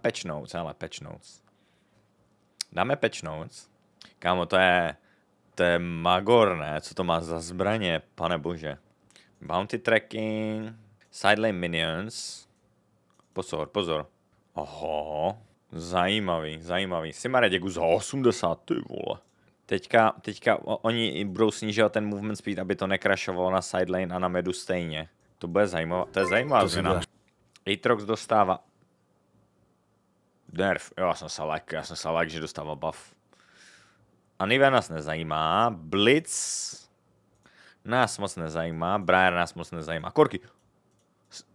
Patch Notes, ale Patch Notes. Dáme Patch Notes. Kámo, to je, to je Magor, ne? Co to má za zbraně, pane bože. Bounty tracking, sideline minions. Pozor, pozor. Oho, zajímavý, zajímavý. Simare, děkuji za 80, ty vole. Teďka, teďka oni budou snižovat ten movement speed, aby to nekrašovalo na sideline a na medu stejně. To bude zajímavé, to je zajímavá změna. Atrox dostává nerv. Já jsem salak, já jsem salak, že dostává buff. Anive nás nezajímá, Blitz nás moc nezajímá, Briar nás moc nezajímá. Korky.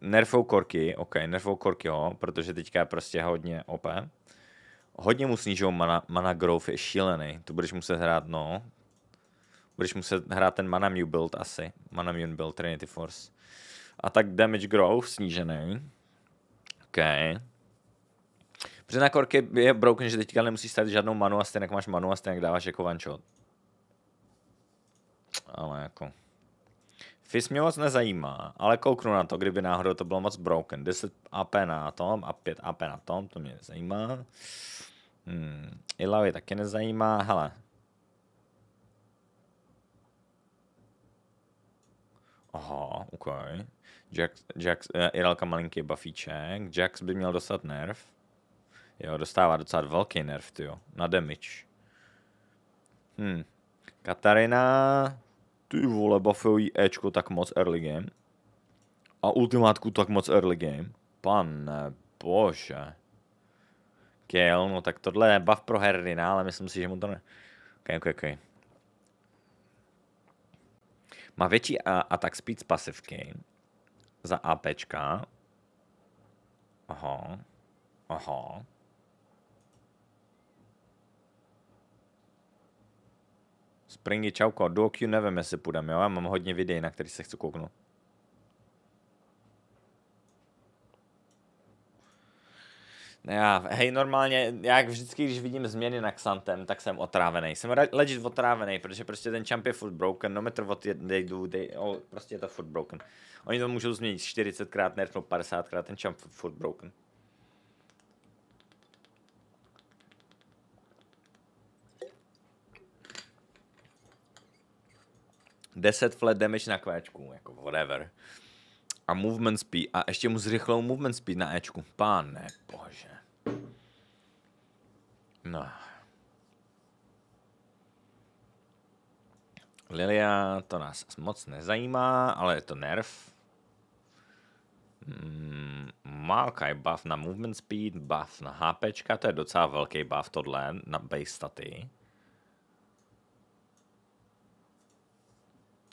Nerfou korky, ok, nerfou korky ho, protože teďka je prostě hodně OP. Hodně mu snížou mana, mana growth, je šílený. Tu budeš muset hrát, no. Budeš muset hrát ten mana mu build asi. Mana mu build Trinity Force. A tak damage growth snížený. Okay. Protože na korky je broken, že teďka nemusíš stát žádnou manu a stejně máš manu a stejně dáváš jako one shot. Ale jako... Fis mě moc nezajímá, ale kouknu na to, kdyby náhodou to bylo moc broken. 10 AP na tom a 5 AP na tom, to mě nezajímá. Hmm, Ilavy taky nezajímá, hele. Aha, ok. Jax, Jax, uh, Iralka malinký buffíček, Jax by měl dostat nerv. Jo, dostává docela velký ty jo, na damage. Hmm. Katarina, ty vole, buffují Ečko tak moc early game. A ultimátku tak moc early game. Pane bože. Kill, no tak tohle je buff pro Herdina, no, ale myslím si, že mu to ne... Okay, okay, okay. Má větší attack speed z pasivky. Za APčka. Aha. Aha. Springy, čauko. Do Q nevím, jestli půjdeme, jo? Já mám hodně videí, na který se chci kouknout. Já, hej, normálně, jak vždycky, když vidím změny na Xantem, tak jsem otrávený. Jsem legit otrávený, protože prostě ten champ je furt broken, no metr od they do, they, prostě je to furt broken. Oni to můžou změnit 40krát, nerfnout 50krát, ten champ furt broken. 10 flat damage na Qčku, jako whatever. A movement speed, a ještě mu zrychlou movement speed na Ečku. Pane bože. No. Lilia, to nás moc nezajímá, ale je to nerv. Mm, Malkaj buff na movement speed, buff na HP, to je docela velký buff tohle na base staty.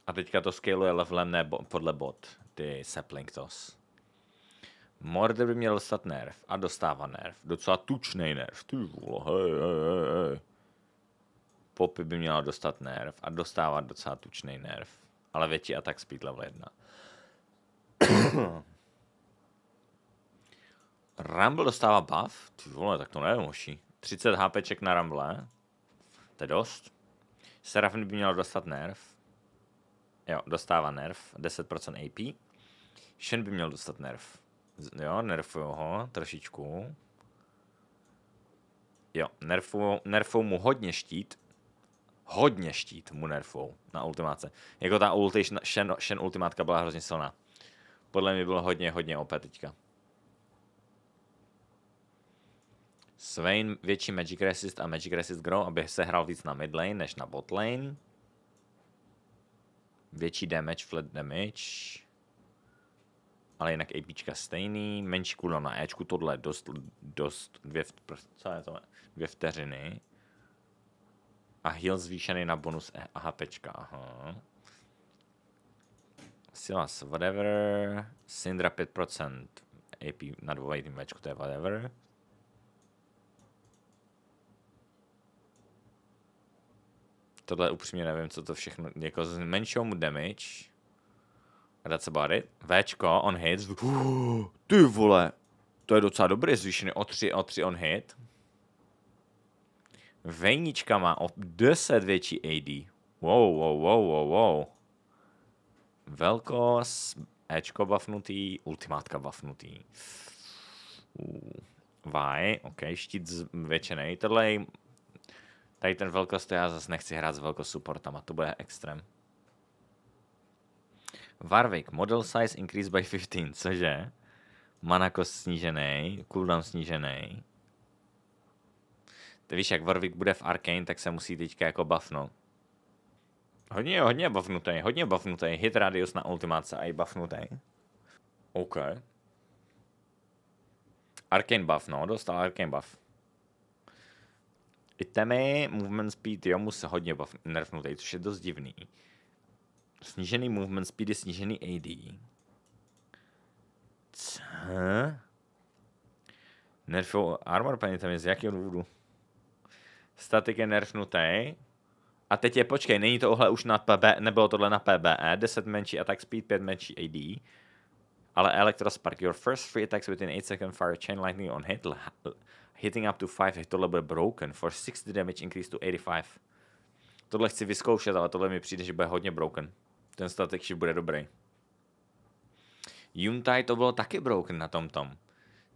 A teďka to scaluje levelem nebo podle bot, ty sapling tos. Morde by měl dostat nerv a dostává nerv. Docela tučný nerv, ty vole, hej, hej, hej. Popy by měla dostat nerv a dostávat docela tučný nerv. Ale větší attack speed level 1. Rumble dostává buff? Ty vole, tak to nevím, hoši. 30 HPček na Rumble, to je dost. Serafin by měla dostat nerv Jo, dostává nerv, 10% AP. Shen by měl dostat nerv. Jo, nerfuju ho trošičku. Jo, nerfuju, nerfuju mu hodně štít. Hodně štít mu nerfou na ultimáce. Jako ta ulti, Shen, Shen ultimátka byla hrozně silná. Podle mě bylo hodně, hodně OP teďka. Swain větší Magic Resist a Magic Resist Grow, aby se hrál víc na mid lane než na bot lane. Větší damage, flat damage. Ale jinak APčka stejný, menší cooldown na Ečku, tohle je dost, dost dvě, co je to, dvě vteřiny. A heal zvýšený na bonus e a HPčka, aha. Silas, whatever. Syndra 5%, AP na dvojitým Ečku, to je whatever. tohle upřímně nevím, co to všechno, jako zmenšou mu damage. A dát se body. Včko, on hit. Uh, ty vole, to je docela dobrý, zvýšený o 3, o 3 on hit. Vejnička má o 10 větší AD. Wow, wow, wow, wow, wow. Velkost, Ečko buffnutý, ultimátka buffnutý. Uh, vaj, ok, štít zvětšený. Tohle je Tady ten velkost, já zase nechci hrát s velkost a to bude extrém. Warwick, model size increase by 15, cože? Mana kost snížený, cooldown snížený. Ty víš, jak Warwick bude v Arkane, tak se musí teďka jako buffnout. Hodně, hodně buffnutý, hodně buffnutý. Hit radius na ultimace a i buffnutý. OK. Arkane buff, no, dostal Arkane buff. Itemy, movement speed mu se hodně nerfnutý, což je dost divný. Snížený movement speed je snížený AD. Co? Nerfou armor penitemi, z jakého důvodu? Static je nerfnutý. A teď je, počkej, není tohle už na PB, nebylo tohle na PBE, 10 menší attack speed, 5 menší AD. Ale Spark, your first three attacks within 8 second fire chain lightning on hit, Hitting up to 5, tak tohle bude broken. For 60 damage increase to 85. Tohle chci vyzkoušet, ale tohle mi přijde, že bude hodně broken. Ten statek shift bude dobrý. Yuntai to bylo taky broken na tom tom.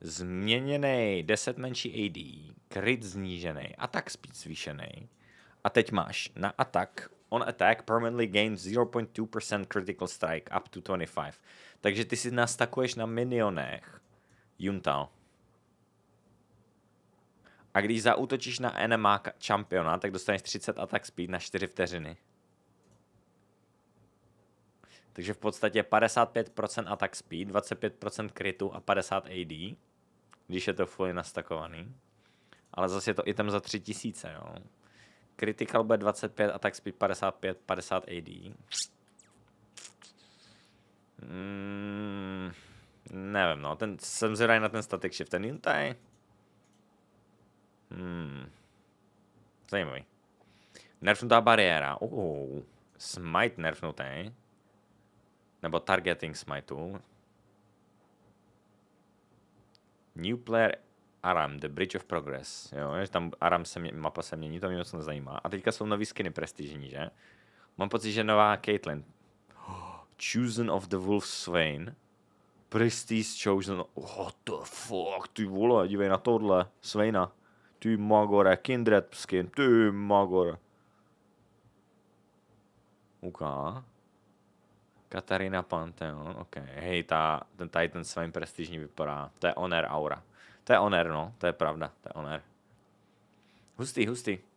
Změněný, 10 menší AD, crit znížený, attack speed zvýšený. A teď máš na attack, on attack permanently gains 0.2% critical strike up to 25. Takže ty si nastakuješ na minionech. Yuntal. A když zaútočíš na NMA čampiona, tak dostaneš 30 attack speed na 4 vteřiny. Takže v podstatě 55% attack speed, 25% krytu a 50 AD, když je to fully nastakovaný. Ale zase je to item za 3000, jo. Critical bude 25, attack speed 55, 50 AD. Mm, nevím, no, ten, jsem zvědavý na ten static shift. Ten Yuntai, Hmm. Zajímavý. Nerfnutá bariéra. Uh, smite nerfnutý. Nebo targeting smiteu. New player Aram, The Bridge of Progress. Jo, že tam Aram se mě, mapa se mění, to mě moc nezajímá. A teďka jsou nový skiny prestižní, že? Mám pocit, že nová Caitlyn. Oh, Chosen of the Wolf Swain. Prestige Chosen. What the fuck, ty vole, dívej na tohle. Swaina. Ty magore, skin, ty magore. Uká. Katarina Pantheon, ok. Hej, ta, ten Titan svým prestižní vypadá. To je Oner aura. To je Oner, no, to je pravda, to je Oner. Hustý, hustý.